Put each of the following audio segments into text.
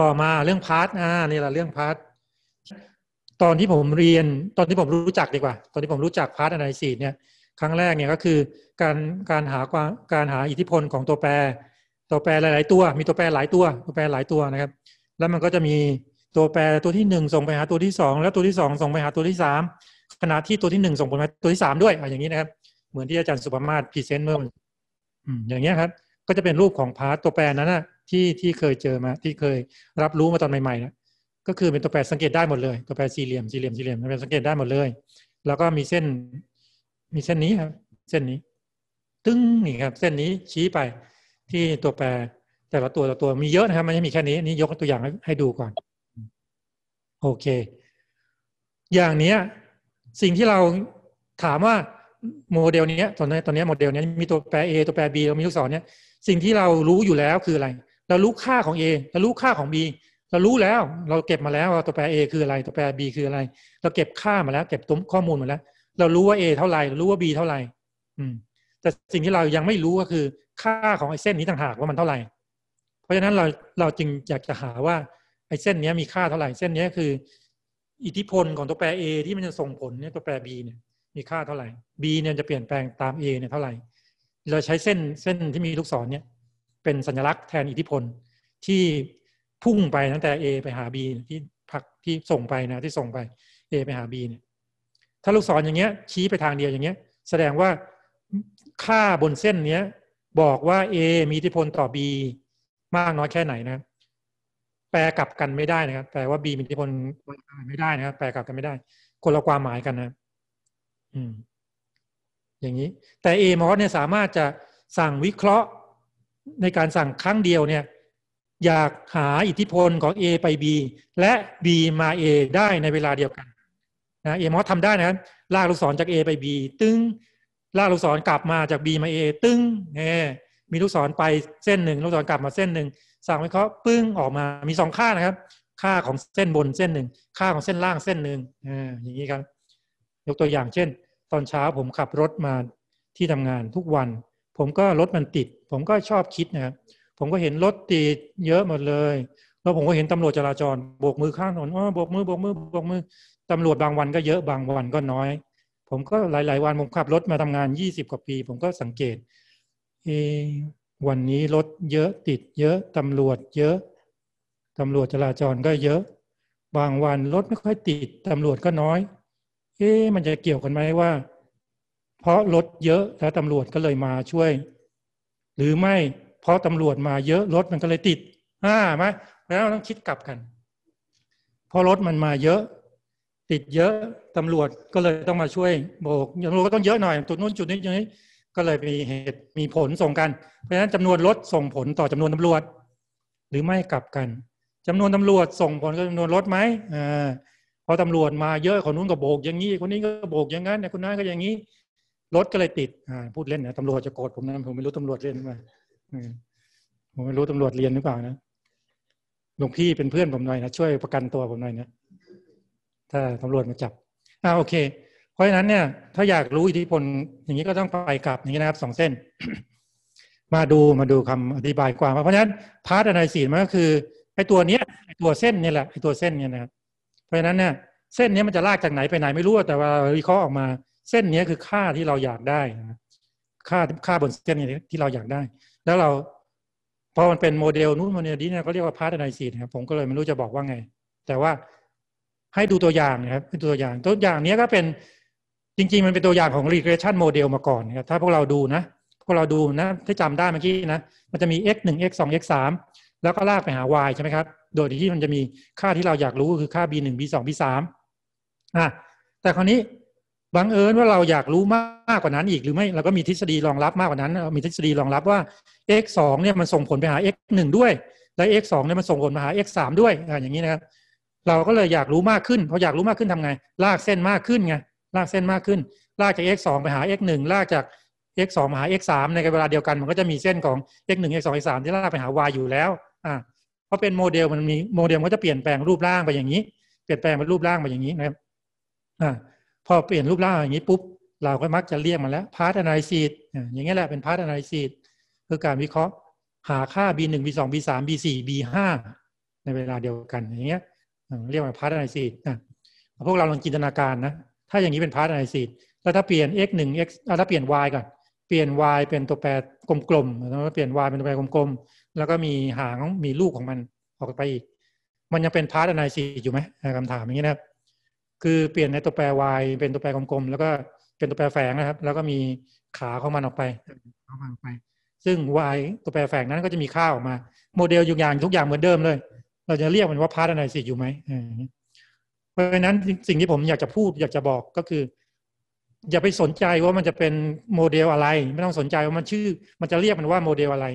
ต่อมาเรื่องพาร์ทอ่านี่แหละเรื่องพาร์ทตอนที่ผมเรียนตอนที่ผมรู้จักดีกว่า ตอนที่ผมรู้จักพาร์ทอนไลซีเนี่ยครั้งแรกเนี่ยก็คือการการหาความการหาอิทธิพลของตัวแปรตัวแปรหลายๆ ตัว มีตัวแปรหลายตัว ตัวแปรหลายตัวนะครับ แล้วมันก็จะมีตัวแปรตัวที่หนึ่งส่งไปหาตัวที่สองแล้วตัวที่สองส่งไปหาตัวที่สามขณะที่ตัวที่หนึ่งส่งผลมาตัวที่สามด้วยอย่างนี้นะครับเหมือนที่อาจารย์สุภามาศพรีเซนต์เมื่ออย่างนี้ครับ ก็จะเป็นรูปของพาร์ตตัวแปรนั้นนะที่ที่เคยเจอมา ที่เคยรับรู้มาตอนใหม่ๆเนี่ยก็คือเป็นตัวแปรสังเกตได้หมดเลยตัวแปรสี่เหลี่ยมสี่เหลี่ยมสี่เหลี่ยมเป็นสังเกตได้หมดเลย แล้วก็มีเส้น มีเส้นนี้ครับ เส้นนี้ตึ้งนี่ครับ เส้นนี้ชี้ไปที่ตัวแปรแต่ละตัวแต่ตัวมีเยอะนะครับ มันไม่มีแค่นี้นี่ยกตัวอย่างให้ดูก่อน โอเค อย่างนี้สิ่งที่เราถามว่าโมเดลนี้ตอนนี้ ตอนนี้โมเดลนี้มีตัวแปร A ตัวแปร B เรามีลูกศรเนี่ยสิ่งที่เรารู้อยู่แล้วคืออะไรเรารู้ค่าของ A เรารู้ค่าของ B เรารู้แล้วเราเก็บมาแล้วตัวแปร A คืออะไรตัวแปร B คืออะไร เราเก็บค่ามาแล้ว เก็บตัวข้อมูลมาแล้ว เรารู้ว่า A เท่าไหร่เรารู้ว่า B เท่าไหร่อืมแต่สิ่งที่เรายังไม่รู้ก็คือค่าของไอ้เส้นนี้ต่างหากว่ามันเท่าไหร่ เพราะฉะนั้นเราเราจึงอยากจะหาว่าไอ้เส้นนี้มีค่าเท่าไหร่ เส้นนี้คือ อิทธิพลของตัวแปร A ที่มันจะส่งผลเนี่ยตัวแปร B เนี่ยมีค่าเท่าไหร่ B เนี่ยจะเปลี่ยนแปลงตาม A เนี่ยเท่าไหร่เราใช้เส้นเส้นที่มีลูกศรเนี่ยเป็นสัญลักษณ์แทนอิทธิพล ที่พุ่งไปตั้งแต่ A ไปหา B ที่พักที่ส่งไปนะ ที่ส่งไป A ไปหา B เนี่ยถ้าลูกศรออย่างเงี้ย ชี้ไปทางเดียวอย่างเงี้ย แสดงว่าค่าบนเส้นเนี้ยบอกว่า A มีอิทธิพลต่อ B มากน้อยแค่ไหนนะ แปลกลับกันไม่ได้นะครับแปลว่า B มีอิทธิพลไม่ได้นะครับแปลกลับกันไม่ได้ คนละความหมายกันนะอืมอย่างนี้ แต่ A มอสเนี่ยสามารถจะ สั่งวิเคราะห์ในการสั่งครั้งเดียวเนี่ยอยากหาอิทธิพลของ A ไป B และ B มา A ได้ในเวลาเดียวกันนะเอมอสทำได้นะลากลูกศรจาก A ไป B ตึง้งลากลูกศรกลับมาจาก B มา A ตึง้งเนี่มีลูกศรไปเส้นหนึ่งลูกศรกลับมาเส้นหนึ่งสั่งไว้เคาะปึ้งออกมา มีสองค่านะครับ ค่าของเส้นบนเส้นหนึ่งค่าของเส้นล่างเส้นหนึ่งอย่างนี้ครับยกตัวอย่างเช่น ตอนเช้าผมขับรถมาที่ทำงานทุกวันผมก็รถมันติด ผมก็ชอบคิดนะครับผมก็เห็นรถติดเยอะหมดเลย แล้วผมก็เห็นตำรวจจราจรโบกมือข้างถนนอ๋อโบกมือ โบกมือ โบกมือ ตำรวจบางวันก็เยอะบางวันก็น้อย ผมก็หลาย ๆ วันผมขับรถมาทำงานยี่สิบกว่าปี ผมก็สังเกตเอวันนี้รถเยอะติดเยอะตำรวจเยอะ ตำรวจจราจรก็เยอะ บางวันรถไม่ค่อยติดตำรวจก็น้อย เอ๊มันจะเกี่ยวกันไหมว่าเพราะรถเยอะแล้วตำรวจก็เลยมาช่วย หรือไม่ เพราะตำรวจมาเยอะรถมันก็เลยติดอ่าไหมแล้วต้องคิดกลับกัน เพราะรถมันมาเยอะ ติดเยอะ ตำรวจก็เลยต้องมาช่วยโบกตำรวจก็ต้องเยอะหน่อย จุดนู้นจุดนี้จุดนี้ ก็เลยมีเหตุมีผลส่งกัน เพราะฉะนั้นจำนวนรถส่งผลต่อจำนวนตำรวจ หรือไม่กลับกัน จำนวนตำรวจส่งผลกับจำนวนรถไหมอ่าพอตำรวจมาเยอะคนนู้นก็โบก อย่างนี้ คนนี้ก็โบกอย่างนั้นคนนั้นก็อย่างนี้รถก็เลยติดพูดเล่นนะตำรวจจะโกรธผมนะผมไม่รู้ตำรวจเล่นหรือเปล่าผมไม่รู้ตำรวจเรียนหรือเปล่านะหลวงพี่เป็นเพื่อนผมหน่อยนะช่วยประกันตัวผมหน่อยนะถ้าตำรวจมาจับ อ่าโอเค เพราะฉะนั้นเนี่ย ถ้าอยากรู้อิทธิพลอย่างนี้ก็ต้องไปกลับอย่างนี้นะครับสองเส้น มาดูมาดูคำอธิบายกว่าเพราะฉะนั้นพาร์ทอะไรสีมันก็คือไอ้ตัวเนี้ยไอ้ตัวเส้นเนี่ยแหละไอ้ตัวเส้นเนี่ยนะครับเพราะฉะนั้นเนี่ยเส้นนี้มันจะลากจากไหนไปไหนไม่รู้ แต่ว่าวิเคราะห์ออกมาเส้นนี้คือค่าที่เราอยากได้นะค่าค่าบนเส้นนี้ที่เราอยากได้ แล้วเรา พอมันเป็นโมเดลนู้นโมเดลนี้เนี่ยก็เรียกว่าพาร์ทไนซีนะครับผมก็เลยไม่รู้จะบอกว่าไง แต่ว่าให้ดูตัวอย่างนะครับให้ดูตัวอย่าง ตัวอย่างนี้ก็เป็นจริงๆ มันเป็นตัวอย่างของ regression model มาก่อนนะครับถ้าพวกเราดูนะพวกเราดูนะถ้าจำได้เมื่อกี้นะ มันจะมี x 1 x 2 x 3แล้วก็ลากไปหา y ใช่ไหมครับ โดยที่มันจะมีค่าที่เราอยากรู้ก็คือค่า b 1 b 2 b 3อ่ะแต่คราวนี้บังเอิญว่าเราอยากรู้มากกว่านั้นอีกหรือไม่ เราก็มีทฤษฎีรองรับมากกว่านั้นมีทฤษฎีรองรับว่า x 2เนี่ยมันส่งผลไปหา x 1ด้วยและ x 2เนี่ยมันส่งผลมาหา x 3ด้วยอย่างนี้นะครับเราก็เลยอยากรู้มากขึ้นพออยากรู้มากขึ้นทำไง ลากเส้นมากขึ้นไงลากเส้นมากขึ้นลากจาก x 2ไปหา x 1ลากจาก x 2มาหา x 3ในเวลาเดียวกันมันก็จะมีเส้นของ x 1 x 2 x 3ที่ลากไปหา y อยู่แล้วอ่าเพราะเป็นโมเดลมันมีโมเดลก็จะเปลี่ยนแปลงรูปร่างไปอย่างนี้ เปลี่ยนแปลงเป็นรูปร่างไปอย่างนี้นะครับอ่าพอเปลี่ยนรูปร่างอย่างนี้ปุ๊บ เราก็มักจะเรียกมันแล้วพาร์ตอนาลิซิสอย่างนี้แหละเป็นพาร์ตอนาลิซิสคือการวิเคราะห์หาค่า b1 b2 b3 b4 b5 ในเวลาเดียวกันอย่างเงี้ยเรียกว่าพาร์ตอนาลิซิสพวกเราลองจินตนาการนะ ถ้าอย่างนี้เป็นพาร์ตอนาลิซิสแล้วถ้าเปลี่ยน x 1 x ถ้าเปลี่ยน y ก่อนเปลี่ยน y เป็นตัวแปรกลมๆแล้วเปลี่ยน y เป็นตัวแปรกลมๆแล้วก็มีหางมีลูกของมันออกไปอีกมันยังเป็นพาร์ตอนาลิซิสอยู่ไหมคำถามอย่างเงี้ยนะครับคือเปลี่ยนในตัวแปร y เป็นตัวแปรกลมๆ แล้วก็เป็นตัวแปรแฝงนะครับ แล้วก็มีขาของมันออกไปขามันไป ซึ่ง y ตัวแปรแฝงนั้นก็จะมีค่าออกมา โมเดลอยู่อย่างทุกอย่างเหมือนเดิมเลย เราจะเรียกมันว่าพาร์ตอะไรสิ อยู่ไหมเพราะฉะนั้นสิ่งที่ผมอยากจะพูดอยากจะบอกก็คือ อย่าไปสนใจว่ามันจะเป็นโมเดลอะไร ไม่ต้องสนใจว่ามันชื่อ มันจะเรียกมันว่าโมเดลอะไร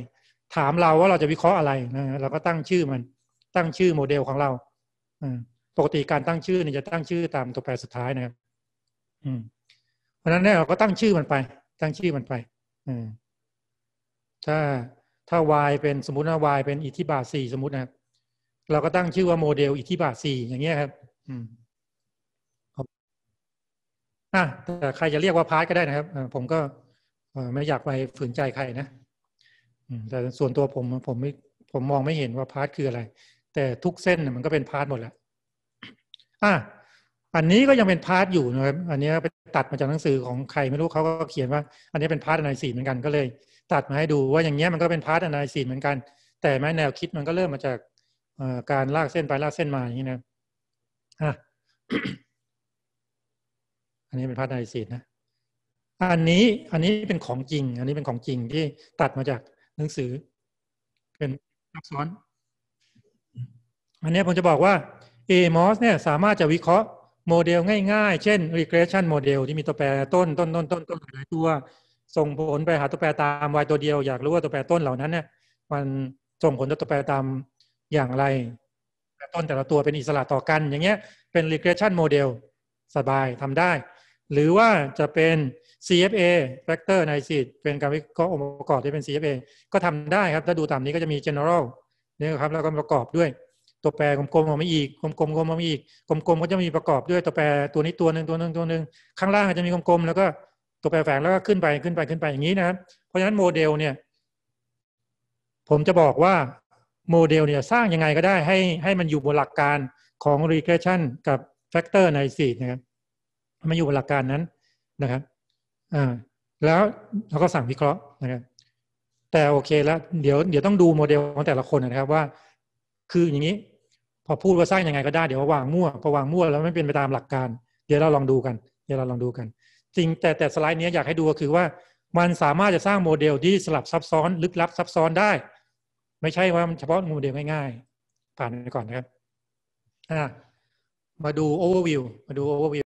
ถามเราว่าเราจะวิเคราะห์อะไร นะเราก็ตั้งชื่อมันตั้งชื่อโมเดลของเราอปกติการตั้งชื่อเนี่ยจะตั้งชื่อตามตัวแปรสุดท้ายนะครับ อืม เพราะนั้นเนี่ยเราก็ตั้งชื่อมันไป ตั้งชื่อมันไป อืมถ้าถ้า y เป็นสมมติว่า y เป็นอิทธิบาทสี่สมมตินะครับเราก็ตั้งชื่อว่าโมเดลอิทธิบาทสี่อย่างเงี้ยครับ อืมอ่ะแต่ใครจะเรียกว่าพาร์ทก็ได้นะครับผมก็ไม่อยากไปฝืนใจใครนะแต่ส่วนตัวผมผมไม่ ผมมองไม่เห็นว่าพาร์ทคืออะไร แต่ทุกเส้น มันก็เป็นพาร์ทหมดแหละอ่ะอันนี้ก็ยังเป็นพาร์ทอยู่นะครับ อันนี้ไปตัดมาจากหนังสือของใครไม่รู้เขาก็เขียนว่าอันนี้เป็นพาร์ทอนาลิซีเหมือนกันก็เลย ตัดมาให้ดูว่าอย่างเงี้ยมันก็เป็นพาร์ทอนาลิซีเหมือนกัน แต่แม้แนวคิดมันก็เริ่มมาจากการลากเส้นไปลากเส้นมาอย่างนี้นะอ่ะอันนี้เป็นพาร์ทอนาลิซีนะ อันนี้อันนี้เป็นของจริง อันนี้เป็นของจริงที่ตัดมาจากหนังสือ เป็นซับซ้อนอันนี้ผมจะบอกว่า AMOS เนี่ยสามารถจะวิเคราะห์โมเดลง่ายๆ เช่น regression model ที่มีตัวแปรต้นต้นต้นต้นต้นหลายตัวส่งผลไปหาตัวแปรตามวายตัวเดียวอยากรู้ว่าตัวแปรต้นเหล่านั้นเนี่ยมันส่งผลต่อตัวแปรตามอย่างไรต้นแต่ละตัวเป็นอิสระต่อกัน อย่างเงี้ยเป็น regression model สบายทำได้ หรือว่าจะเป็น CFA factor analysis เป็นการวิเคราะห์องค์ประกอบที่เป็น CFA ก็ทำได้ครับ ถ้าดูตามนี้ก็จะมี general นี่ครับแล้วก็ประกอบด้วยตัวแปรกลมๆออกมาอีกกลมๆกลมออกมาอีกกลมๆ ก็จะมีประกอบด้วยตัวแปรตัวนี้ตัวหนึ่งตัวหนึ่งตัวหนึ่งข้างล่างจะมีกลมๆ แล้วก็ ตัวแปรแฝงแล้วก็ขึ้นไปขึ้นไปขึ้นไปอย่างนี้นะครับ เพราะฉะนั้นโมเดลเนี่ย ผมจะบอกว่าโมเดลเนี่ย สร้างยังไงก็ได้ให้ให้มันอยู่บนหลักการของ regression กับ factor ในสีนะครับมันอยู่บนหลักการนั้นนะครับอ่าแล้วเราก็สั่งวิเคราะห์นะครับแต่โอเคแล้วเดี๋ยวเดี๋ยวต้องดูโมเดลของแต่ละคนนะครับว่าคืออย่างนี้พอพูดว่าสร้างยังไงก็ได้เดี๋ยววางมั่วพอวางมั่วแล้วไม่เป็นไปตามหลักการ เดี๋ยวเราลองดูกัน เดี๋ยวเราลองดูกัน จริงแต่ แต่สไลด์นี้อยากให้ดูก็คือว่ามันสามารถจะสร้างโมเดลที่สลับซับซ้อน ลึกลับซับซ้อนได้ ไม่ใช่ว่าเฉพาะโมเดลง่ายๆ ผ่านไปก่อนนะครับ มาดูโอเวอร์วิวมาดูโอเวอร์วิว